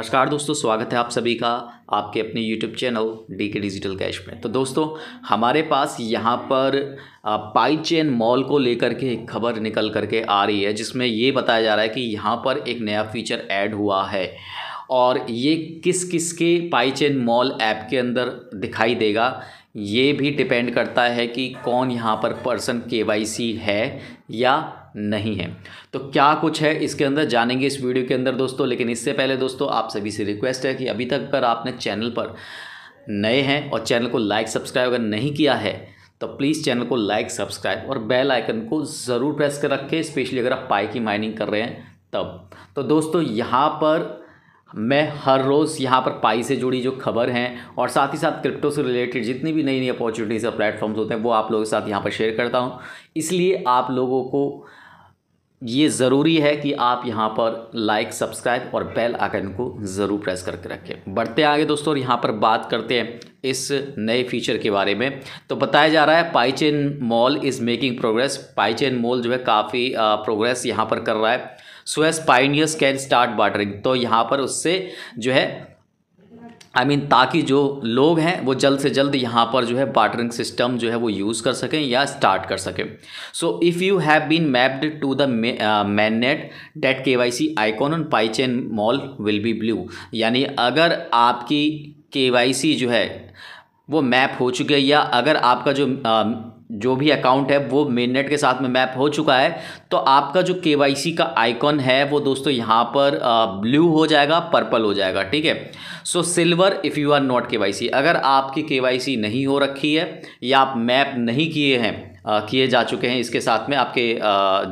नमस्कार दोस्तों स्वागत है आप सभी का आपके अपने YouTube channel D K digital cash में तो दोस्तों हमारे पास यहाँ पर पाई चेन मॉल को लेकर के एक खबर निकल करके आ रही है जिसमें ये बताया जा रहा है कि यहाँ पर एक नया फीचर ऐड हुआ है और ये किस किस के पाई चेन मॉल ऐप के अंदर दिखाई देगा ये भी डिपेंड करता है कि कौन यहाँ पर पर्सन केवाईसी है या नहीं है तो क्या कुछ है इसके अंदर जानेंगे इस वीडियो के अंदर दोस्तों लेकिन इससे पहले दोस्तों आप सभी से रिक्वेस्ट है कि अभी तक अगर आपने चैनल पर नए हैं और चैनल को लाइक सब्सक्राइब अगर नहीं किया है तो प्लीज़ चैनल को लाइक सब्सक्राइब और बेल आइकन को ज़रूर प्रेस कर रखें स्पेशली अगर आप पाई की माइनिंग कर रहे हैं तब तो दोस्तों यहाँ पर मैं हर रोज़ यहाँ पर पाई से जुड़ी जो खबर हैं और साथ ही साथ क्रिप्टो से रिलेटेड जितनी भी नई नई अपॉर्चुनिटीज़ और प्लेटफॉर्म्स होते हैं वो आप लोगों के साथ यहाँ पर शेयर करता हूँ इसलिए आप लोगों को ये ज़रूरी है कि आप यहाँ पर लाइक सब्सक्राइब और बेल आइकन को ज़रूर प्रेस करके रखें बढ़ते आगे दोस्तों और यहाँ पर बात करते हैं इस नए फीचर के बारे में तो बताया जा रहा है Pi Chain Mall is making progress Pi Chain Mall जो है काफ़ी प्रोग्रेस यहाँ पर कर रहा है so as pioneers can start bartering तो यहाँ पर उससे जो है आई I मीन mean, ताकि जो लोग हैं वो जल्द से जल्द यहाँ पर जो है बाटरिंग सिस्टम जो है वो यूज़ कर सकें या स्टार्ट कर सकें so if you have been mapped to the main net date K Y C icon on Pi Chain Mall will be blue यानी अगर आपकी के वाई सी जो है वो मैप हो चुके या अगर आपका जो uh, जो भी अकाउंट है वो मेननेट के साथ में मैप हो चुका है तो आपका जो के का आइकॉन है वो दोस्तों यहाँ पर ब्लू हो जाएगा पर्पल हो जाएगा ठीक है so silver if you are not के अगर आपकी के नहीं हो रखी है या आप मैप नहीं किए हैं किए जा चुके हैं इसके साथ में आपके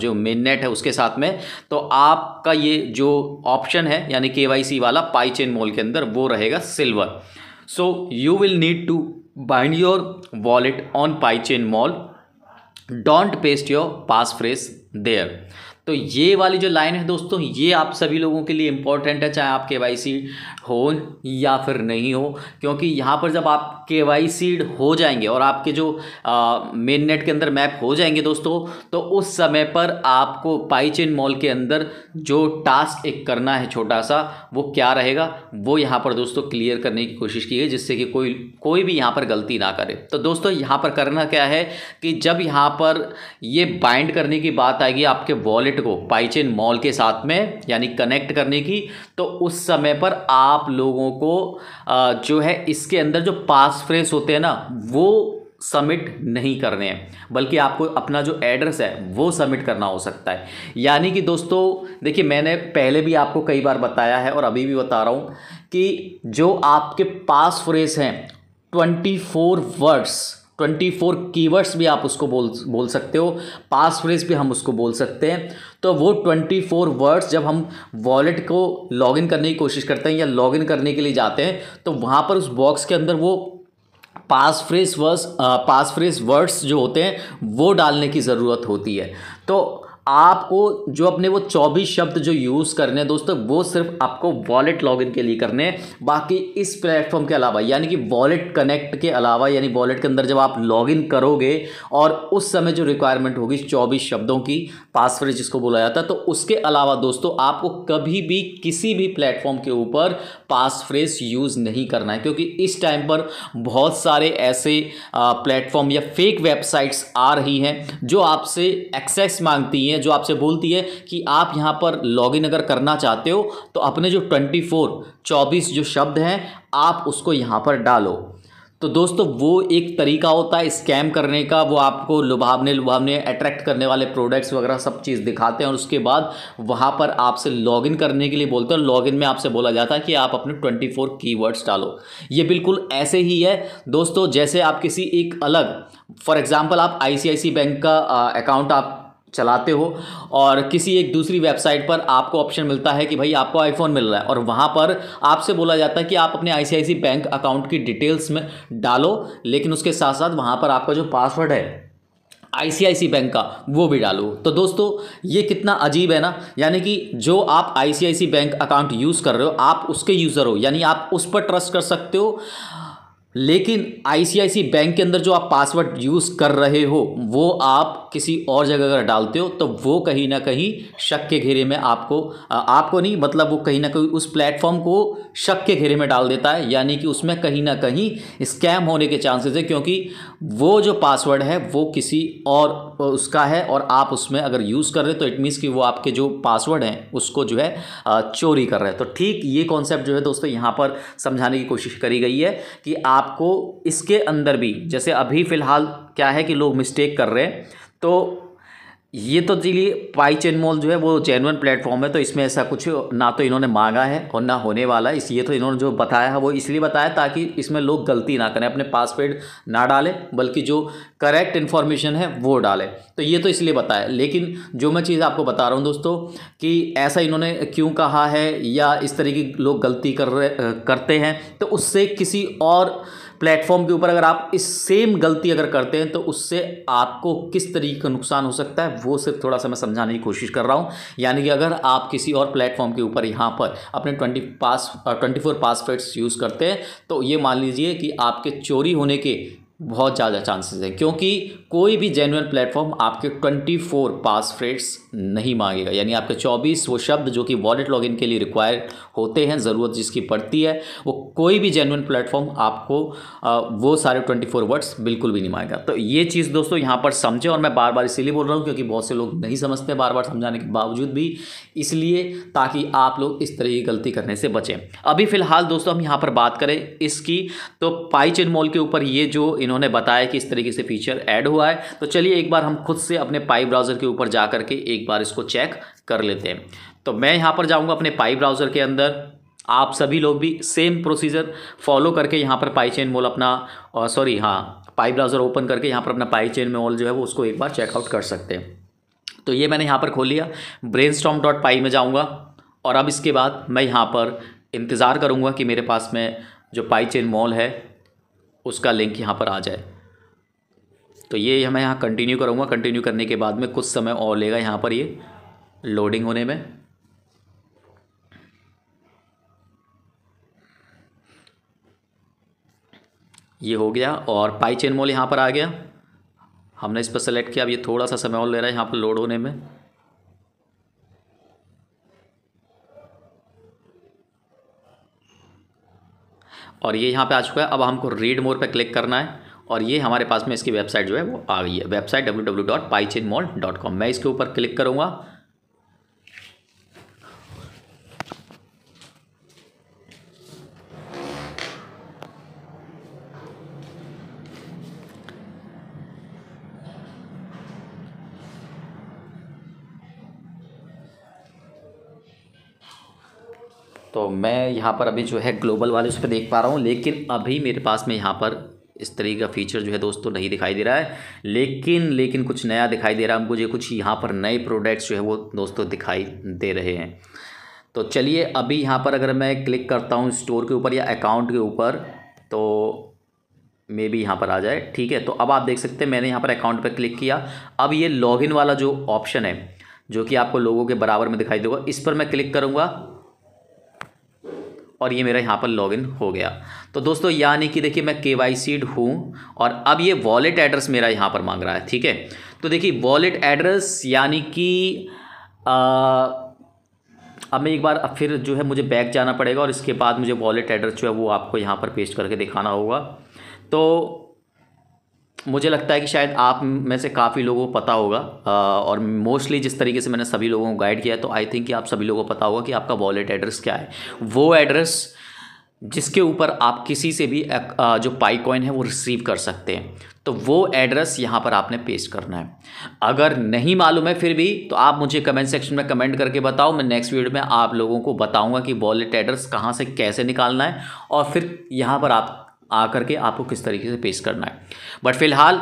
जो मेननेट है उसके साथ में तो आपका ये जो ऑप्शन है यानी के वाला पाई चेन मॉल के अंदर वो रहेगा silver so you will need to bind your wallet on PyChain Mall. Don't paste your passphrase there. तो ये वाली जो लाइन है दोस्तों ये आप सभी लोगों के लिए इंपॉर्टेंट है चाहे आप के वाई सीड हो या फिर नहीं हो क्योंकि यहाँ पर जब आप के वाई सीड हो जाएंगे और आपके जो मेन नेट के अंदर मैप हो जाएंगे दोस्तों तो उस समय पर आपको पाईचेन मॉल के अंदर जो टास्क एक करना है छोटा सा वो क्या रहेगा वो यहाँ पर दोस्तों क्लियर करने की कोशिश की है जिससे कि कोई कोई भी यहाँ पर गलती ना करे तो दोस्तों यहाँ पर करना क्या है कि जब यहाँ पर ये बाइंड करने की बात आएगी आपके वॉलेट मार्केट को पाइचेन मॉल के साथ में यानी कनेक्ट करने की तो उस समय पर आप लोगों को जो है इसके अंदर जो पास फ्रेस होते हैं ना वो सबमिट नहीं करने हैं बल्कि आपको अपना जो एड्रेस है वो सबमिट करना हो सकता है यानी कि दोस्तों देखिए मैंने पहले भी आपको कई बार बताया है और अभी भी बता रहा हूँ कि जो आपके पास फ्रेस हैं twenty four words twenty four keywords भी आप उसको बोल बोल सकते हो पास फ्रेज भी हम उसको बोल सकते हैं तो वो ट्वेंटी फोर वर्ड्स जब हम वॉलेट को लॉगिन करने की कोशिश करते हैं या लॉगिन करने के लिए जाते हैं तो वहाँ पर उस बॉक्स के अंदर वो pass phrase words pass phrase words जो होते हैं वो डालने की ज़रूरत होती है तो आपको जो अपने वो चौबीस शब्द जो यूज़ करने हैं दोस्तों वो सिर्फ आपको वॉलेट लॉगिन के लिए करने हैं बाकी इस प्लेटफॉर्म के अलावा यानी कि वॉलेट कनेक्ट के अलावा यानी वॉलेट के अंदर जब आप लॉगिन करोगे और उस समय जो रिक्वायरमेंट होगी चौबीस शब्दों की पासवर्ड जिसको बोला जाता है तो उसके अलावा दोस्तों आपको कभी भी किसी भी प्लेटफॉर्म के ऊपर पासफ्रेज यूज़ नहीं करना है क्योंकि इस टाइम पर बहुत सारे ऐसे प्लेटफॉर्म या फेक वेबसाइट्स आ रही हैं जो आपसे एक्सेस मांगती हैं है जो आपसे बोलती है कि आप यहाँ पर लॉगिन अगर करना चाहते हो तो अपने जो ट्वेंटी फोर चौबीस जो शब्द हैं आप उसको यहाँ पर डालो तो दोस्तों वो एक तरीका होता है स्कैम करने का वो आपको लुभावने लुभावने अट्रैक्ट करने वाले प्रोडक्ट्स वगैरह सब चीज़ दिखाते हैं और उसके बाद वहाँ पर आपसे लॉगिन करने के लिए बोलते हैं लॉगिन में आपसे बोला जाता है कि आप अपने 24 कीवर्ड्स डालो ये बिल्कुल ऐसे ही है दोस्तों जैसे आप किसी एक अलग फॉर एग्ज़ाम्पल आप आई बैंक का अकाउंट आप चलाते हो और किसी एक दूसरी वेबसाइट पर आपको ऑप्शन मिलता है कि भाई आपको आईफोन मिल रहा है और वहाँ पर आपसे बोला जाता है कि आप अपने आई बैंक अकाउंट की डिटेल्स में डालो लेकिन उसके साथ साथ वहाँ पर आपका जो पासवर्ड है आई बैंक का वो भी डालो तो दोस्तों ये कितना अजीब है ना यानी कि जो आप आई बैंक अकाउंट यूज़ कर रहे हो आप उसके यूज़र हो यानी आप उस पर ट्रस्ट कर सकते हो लेकिन आईसीआईसी बैंक के अंदर जो आप पासवर्ड यूज़ कर रहे हो वो आप किसी और जगह अगर डालते हो तो वो कहीं ना कहीं शक के घेरे में आपको आपको नहीं मतलब वो कहीं ना कहीं उस प्लेटफॉर्म को शक के घेरे में डाल देता है यानी कि उसमें कहीं ना कहीं स्कैम होने के चांसेस है क्योंकि वो जो पासवर्ड है वो किसी और उसका है और आप उसमें अगर यूज़ कर रहे तो इट मीन्स कि वो आपके जो पासवर्ड हैं उसको जो है चोरी कर रहे हैं तो ठीक ये कॉन्सेप्ट जो है दोस्तों यहाँ पर समझाने की कोशिश करी गई है कि आप आपको इसके अंदर भी जैसे अभी फ़िलहाल क्या है कि लोग मिस्टेक कर रहे हैं तो ये तो जी पाई चेन मॉल जो है वो जेनवन प्लेटफॉर्म है तो इसमें ऐसा कुछ ना तो इन्होंने मांगा है और ना होने वाला है इस ये तो इन्होंने जो बताया है वो इसलिए बताया ताकि इसमें लोग गलती ना करें अपने पासवर्ड ना डालें बल्कि जो करेक्ट इन्फॉर्मेशन है वो डालें तो ये तो इसलिए बताया लेकिन जो मैं चीज़ आपको बता रहा हूँ दोस्तों कि ऐसा इन्होंने क्यों कहा है या इस तरह की लोग गलती कर रहे करते हैं तो उससे किसी और प्लेटफॉर्म के ऊपर अगर आप इस सेम गलती अगर करते हैं तो उससे आपको किस तरीके का नुकसान हो सकता है वो सिर्फ थोड़ा सा मैं समझाने की कोशिश कर रहा हूँ यानी कि अगर आप किसी और प्लेटफॉर्म के ऊपर यहाँ पर अपने twenty pass twenty four passwords use करते हैं तो ये मान लीजिए कि आपके चोरी होने के बहुत ज़्यादा चांसेस हैं क्योंकि कोई भी जेनुअन प्लेटफॉर्म आपके 24 पासफ्रेड्स नहीं मांगेगा यानी आपके 24 वो शब्द जो कि वॉलेट लॉगिन के लिए रिक्वायर होते हैं ज़रूरत जिसकी पड़ती है वो कोई भी जेनुअन प्लेटफॉर्म आपको वो सारे 24 वर्ड्स बिल्कुल भी नहीं मांगेगा तो ये चीज़ दोस्तों यहाँ पर समझें और मैं बार बार इसीलिए बोल रहा हूँ क्योंकि बहुत से लोग नहीं समझते बार बार समझाने के बावजूद भी इसलिए ताकि आप लोग इस तरह की गलती करने से बचें अभी फ़िलहाल दोस्तों हम यहाँ पर बात करें इसकी तो पाई चेन मॉल के ऊपर ये जो इन्होंने बताया कि इस तरीके से फीचर ऐड हुआ हुआ है तो चलिए एक बार हम खुद से अपने पाई ब्राउज़र के ऊपर जा करके एक बार इसको चेक कर लेते हैं तो मैं यहाँ पर जाऊँगा अपने पाई ब्राउज़र के अंदर आप सभी लोग भी सेम प्रोसीजर फॉलो करके यहाँ पर पाई चेन मोल अपना सॉरी हाँ पाई ब्राउज़र ओपन करके यहाँ पर अपना पाई चेन मोल जो है वो उसको एक बार चेकआउट कर सकते हैं तो ये मैंने यहाँ पर खोल लिया ब्रेन डॉट पाई में जाऊँगा और अब इसके बाद मैं यहाँ पर इंतज़ार करूँगा कि मेरे पास में जो पाई चेन मॉल है उसका लिंक यहाँ पर आ जाए तो ये मैं यहाँ कंटिन्यू करूँगा कंटिन्यू करने के बाद में कुछ समय और लेगा यहाँ पर ये लोडिंग होने में ये हो गया और पाई चेन मोल यहाँ पर आ गया हमने इस पर सेलेक्ट किया अब ये थोड़ा सा समय और ले रहा है यहाँ पर लोड होने में और ये यहाँ पे आ चुका है अब हमको रीड मोर पे क्लिक करना है और ये हमारे पास में इसकी वेबसाइट जो है वो आ गई है website W W dot Pi Chain Mall dot com मैं इसके ऊपर क्लिक करूँगा तो मैं यहाँ पर अभी जो है ग्लोबल वाले उस पर देख पा रहा हूँ लेकिन अभी मेरे पास में यहाँ पर इस तरीके का फीचर जो है दोस्तों नहीं दिखाई दे रहा है लेकिन लेकिन कुछ नया दिखाई दे रहा है हमको ये कुछ यहाँ पर नए प्रोडक्ट्स जो है वो दोस्तों दिखाई दे रहे हैं तो चलिए अभी यहाँ पर अगर मैं क्लिक करता हूँ स्टोर के ऊपर या अकाउंट के ऊपर तो मे बी यहाँ पर आ जाए ठीक है तो अब आप देख सकते हैं मैंने यहाँ पर अकाउंट पर क्लिक किया अब ये लॉगिन वाला जो ऑप्शन है जो कि आपको लोगों के बराबर में दिखाई देगा इस पर मैं क्लिक करूँगा और ये मेरा यहाँ पर लॉगिन हो गया तो दोस्तों यानी कि देखिए मैं के वाई सीड हूँ और अब ये वॉलेट एड्रेस मेरा यहाँ पर मांग रहा है ठीक है तो देखिए वॉलेट एड्रेस यानी कि अब मैं एक बार अब फिर जो है मुझे बैक जाना पड़ेगा और इसके बाद मुझे वॉलेट एड्रेस जो है वो आपको यहाँ पर पेस्ट करके दिखाना होगा तो मुझे लगता है कि शायद आप में से काफ़ी लोगों को पता होगा और मोस्टली जिस तरीके से मैंने सभी लोगों को गाइड किया तो आई थिंक कि आप सभी लोगों को पता होगा कि आपका वॉलेट एड्रेस क्या है वो एड्रेस जिसके ऊपर आप किसी से भी जो पाई कॉइन है वो रिसीव कर सकते हैं तो वो एड्रेस यहाँ पर आपने पेस्ट करना है अगर नहीं मालूम है फिर भी तो आप मुझे कमेंट सेक्शन में कमेंट करके बताओ मैं नेक्स्ट वीडियो में आप लोगों को बताऊंगा कि वॉलेट एड्रेस कहाँ से कैसे निकालना है और फिर यहाँ पर आप आकर के आपको किस तरीके से पेश करना है बट फिलहाल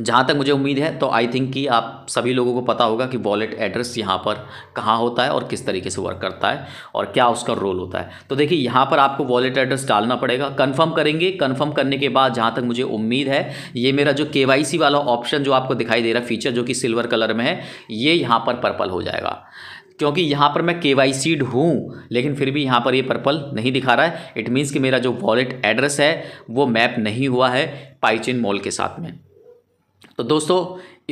जहाँ तक मुझे उम्मीद है तो आई थिंक कि आप सभी लोगों को पता होगा कि वॉलेट एड्रेस यहाँ पर कहाँ होता है और किस तरीके से वर्क करता है और क्या उसका रोल होता है तो देखिए यहाँ पर आपको वॉलेट एड्रेस डालना पड़ेगा कंफर्म करेंगे कंफर्म करने के बाद जहाँ तक मुझे उम्मीद है ये मेरा जो के वाला ऑप्शन जो आपको दिखाई दे रहा फीचर जो कि सिल्वर कलर में है ये यहाँ पर पर्पल हो जाएगा क्योंकि यहाँ पर मैं के वाई सीड हूँ लेकिन फिर भी यहाँ पर ये यह पर्पल नहीं दिखा रहा है इट मीन्स कि मेरा जो वॉलेट एड्रेस है वो मैप नहीं हुआ है पाइचिन मॉल के साथ में तो दोस्तों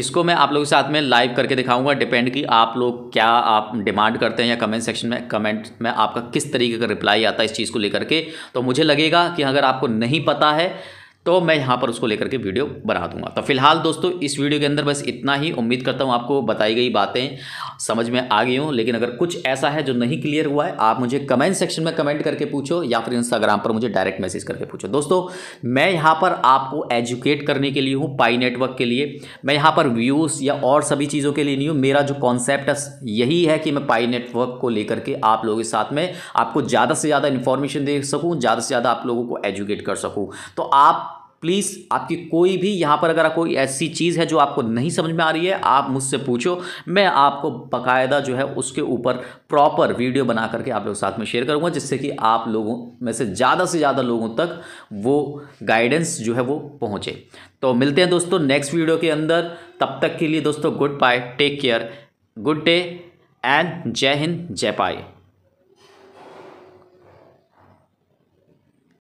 इसको मैं आप लोगों के साथ में लाइव करके दिखाऊंगा डिपेंड कि आप लोग क्या आप डिमांड करते हैं या कमेंट सेक्शन में कमेंट में आपका किस तरीके का रिप्लाई आता है इस चीज़ को लेकर के तो मुझे लगेगा कि अगर आपको नहीं पता है तो मैं यहाँ पर उसको लेकर के वीडियो बना दूंगा तो फिलहाल दोस्तों इस वीडियो के अंदर बस इतना ही उम्मीद करता हूँ आपको बताई गई बातें समझ में आ गई हूँ लेकिन अगर कुछ ऐसा है जो नहीं क्लियर हुआ है आप मुझे कमेंट सेक्शन में कमेंट करके पूछो या फिर इंस्टाग्राम पर मुझे डायरेक्ट मैसेज करके पूछो दोस्तों मैं यहाँ पर आपको एजुकेट करने के लिए हूँ पाई नेटवर्क के लिए मैं यहाँ पर व्यूज़ या और सभी चीज़ों के लिए नहीं हूँ मेरा जो कॉन्सेप्ट है यही है कि मैं पाई नेटवर्क को लेकर के आप लोगों के साथ में आपको ज़्यादा से ज़्यादा इन्फॉर्मेशन दे सकूँ ज़्यादा से ज़्यादा आप लोगों को एजुकेट कर सकूँ तो आप प्लीज़ आपकी कोई भी यहाँ पर अगर कोई ऐसी चीज़ है जो आपको नहीं समझ में आ रही है आप मुझसे पूछो मैं आपको बाकायदा जो है उसके ऊपर प्रॉपर वीडियो बना करके आप लोग साथ में शेयर करूँगा जिससे कि आप लोगों में से ज़्यादा से ज़्यादा लोगों तक वो गाइडेंस जो है वो पहुँचे तो मिलते हैं दोस्तों नेक्स्ट वीडियो के अंदर तब तक के लिए दोस्तों good bye take care good day and जय हिंद जय पाए